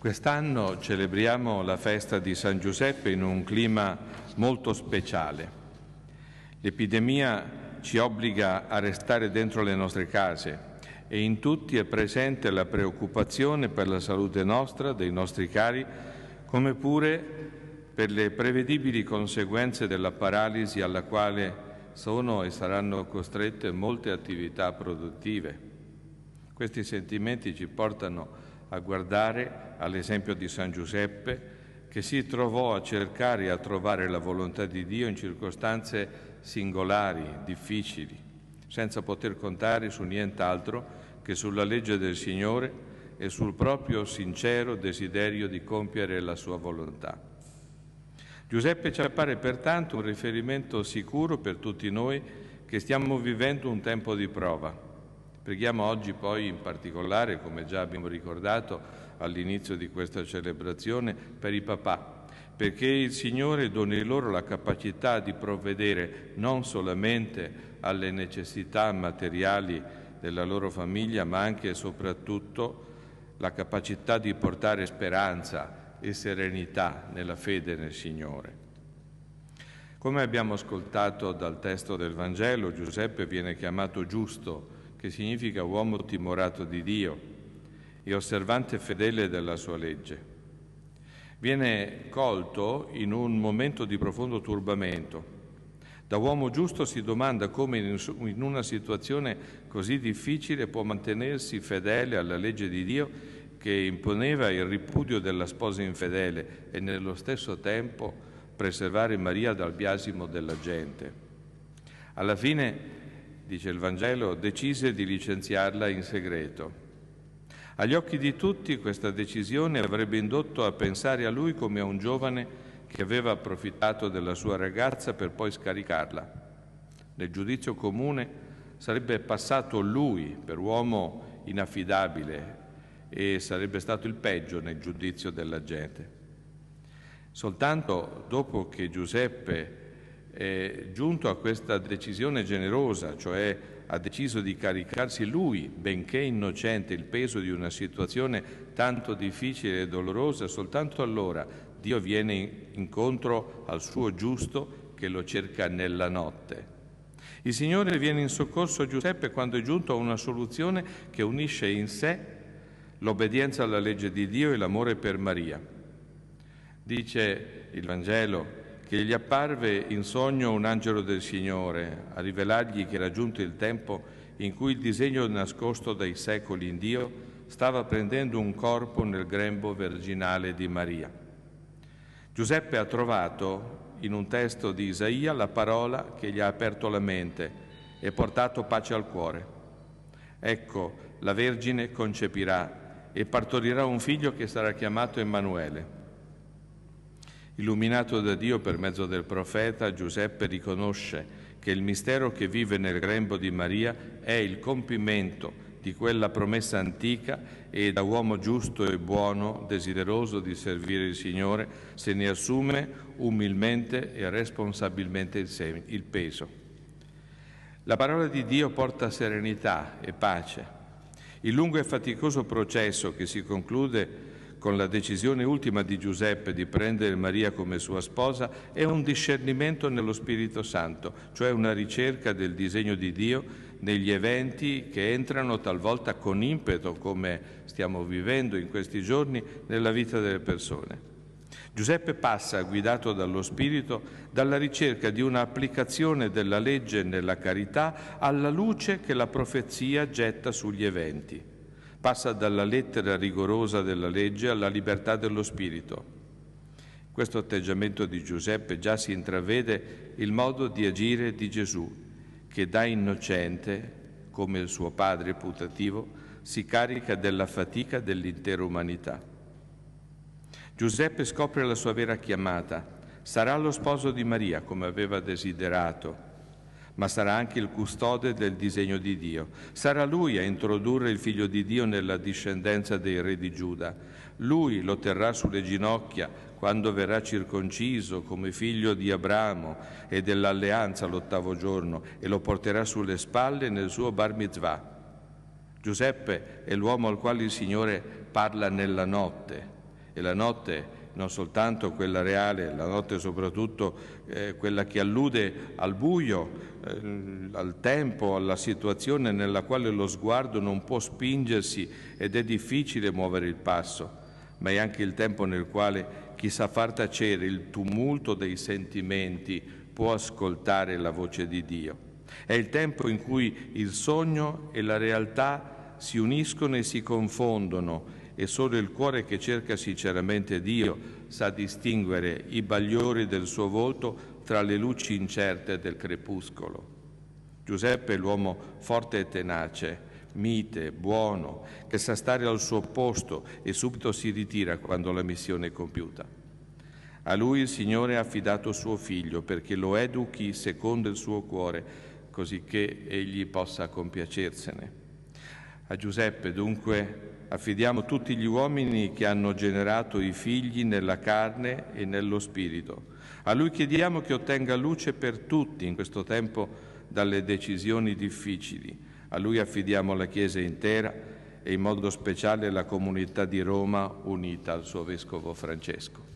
Quest'anno celebriamo la festa di San Giuseppe in un clima molto speciale. L'epidemia ci obbliga a restare dentro le nostre case e in tutti è presente la preoccupazione per la salute nostra, dei nostri cari, come pure per le prevedibili conseguenze della paralisi alla quale sono e saranno costrette molte attività produttive. Questi sentimenti ci portano a a guardare all'esempio di San Giuseppe, che si trovò a cercare e a trovare la volontà di Dio in circostanze singolari, difficili, senza poter contare su nient'altro che sulla legge del Signore e sul proprio sincero desiderio di compiere la sua volontà. Giuseppe ci appare pertanto un riferimento sicuro per tutti noi che stiamo vivendo un tempo di prova Preghiamo oggi poi in particolare, come già abbiamo ricordato all'inizio di questa celebrazione, per i papà, perché il Signore doni loro la capacità di provvedere non solamente alle necessità materiali della loro famiglia, ma anche e soprattutto la capacità di portare speranza e serenità nella fede nel Signore. Come abbiamo ascoltato dal testo del Vangelo, Giuseppe viene chiamato giusto che significa uomo timorato di Dio e osservante fedele della sua legge. Viene colto in un momento di profondo turbamento. Da uomo giusto si domanda come in una situazione così difficile può mantenersi fedele alla legge di Dio che imponeva il ripudio della sposa infedele e nello stesso tempo preservare Maria dal biasimo della gente. Alla fine dice il Vangelo, decise di licenziarla in segreto. Agli occhi di tutti questa decisione avrebbe indotto a pensare a lui come a un giovane che aveva approfittato della sua ragazza per poi scaricarla. Nel giudizio comune sarebbe passato lui per uomo inaffidabile e sarebbe stato il peggio nel giudizio della gente. Soltanto dopo che Giuseppe eh, giunto a questa decisione generosa, cioè ha deciso di caricarsi lui, benché innocente, il peso di una situazione tanto difficile e dolorosa, soltanto allora Dio viene incontro al suo giusto che lo cerca nella notte. Il Signore viene in soccorso a Giuseppe quando è giunto a una soluzione che unisce in sé l'obbedienza alla legge di Dio e l'amore per Maria. Dice il Vangelo, che gli apparve in sogno un angelo del Signore a rivelargli che era giunto il tempo in cui il disegno nascosto dai secoli in Dio stava prendendo un corpo nel grembo virginale di Maria. Giuseppe ha trovato in un testo di Isaia la parola che gli ha aperto la mente e portato pace al cuore. Ecco, la Vergine concepirà e partorirà un figlio che sarà chiamato Emanuele. Illuminato da Dio per mezzo del profeta, Giuseppe riconosce che il mistero che vive nel grembo di Maria è il compimento di quella promessa antica e da uomo giusto e buono, desideroso di servire il Signore, se ne assume umilmente e responsabilmente il, peso. La parola di Dio porta serenità e pace. Il lungo e faticoso processo che si conclude con la decisione ultima di Giuseppe di prendere Maria come sua sposa, è un discernimento nello Spirito Santo, cioè una ricerca del disegno di Dio negli eventi che entrano talvolta con impeto, come stiamo vivendo in questi giorni, nella vita delle persone. Giuseppe passa, guidato dallo Spirito, dalla ricerca di un'applicazione della legge nella carità alla luce che la profezia getta sugli eventi. Passa dalla lettera rigorosa della legge alla libertà dello spirito. Questo atteggiamento di Giuseppe già si intravede il modo di agire di Gesù, che da innocente, come il suo padre putativo, si carica della fatica dell'intera umanità. Giuseppe scopre la sua vera chiamata, sarà lo sposo di Maria come aveva desiderato ma sarà anche il custode del disegno di Dio. Sarà lui a introdurre il figlio di Dio nella discendenza dei re di Giuda. Lui lo terrà sulle ginocchia quando verrà circonciso come figlio di Abramo e dell'alleanza l'ottavo giorno e lo porterà sulle spalle nel suo bar mitzvah. Giuseppe è l'uomo al quale il Signore parla nella notte e la notte è non soltanto quella reale, la notte soprattutto eh, quella che allude al buio, eh, al tempo, alla situazione nella quale lo sguardo non può spingersi ed è difficile muovere il passo, ma è anche il tempo nel quale chi sa far tacere il tumulto dei sentimenti può ascoltare la voce di Dio. È il tempo in cui il sogno e la realtà si uniscono e si confondono e solo il cuore che cerca sinceramente Dio sa distinguere i bagliori del suo volto tra le luci incerte del crepuscolo. Giuseppe è l'uomo forte e tenace, mite, buono, che sa stare al suo posto e subito si ritira quando la missione è compiuta. A lui il Signore ha affidato suo figlio perché lo educhi secondo il suo cuore, così che egli possa compiacersene. A Giuseppe dunque affidiamo tutti gli uomini che hanno generato i figli nella carne e nello spirito. A Lui chiediamo che ottenga luce per tutti in questo tempo dalle decisioni difficili. A Lui affidiamo la Chiesa intera e in modo speciale la comunità di Roma unita al suo Vescovo Francesco.